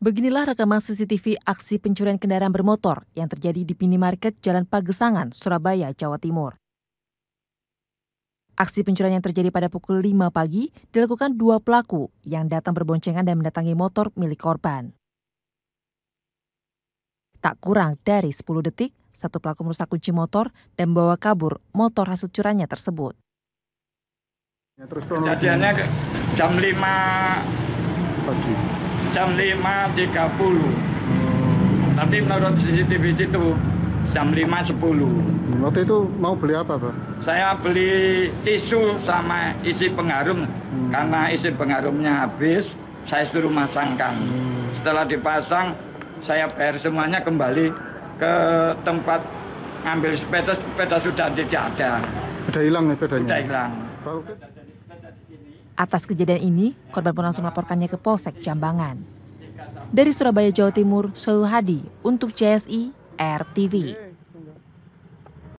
Beginilah rekaman CCTV aksi pencurian kendaraan bermotor yang terjadi di minimarket Jalan Pagesangan, Surabaya, Jawa Timur. Aksi pencurian yang terjadi pada pukul 5 pagi dilakukan dua pelaku yang datang berboncengan dan mendatangi motor milik korban. Tak kurang dari 10 detik, satu pelaku merusak kunci motor dan membawa kabur motor hasil curannya tersebut. Kejadiannya jam 5 pagi jam 5.30 tapi menurut CCTV itu jam 5.10 waktu itu mau beli apa Pak? saya beli tisu sama isi pengharum hmm. karena isi pengharumnya habis saya suruh masangkan hmm. setelah dipasang saya bayar semuanya kembali ke tempat ngambil sepeda sepeda sudah tidak ada sudah hilang ya sepedanya? sudah hilang Atas kejadian ini, korban pun langsung melaporkannya ke Polsek Jambangan. Dari Surabaya, Jawa Timur, Solo Hadi untuk CSI RTV.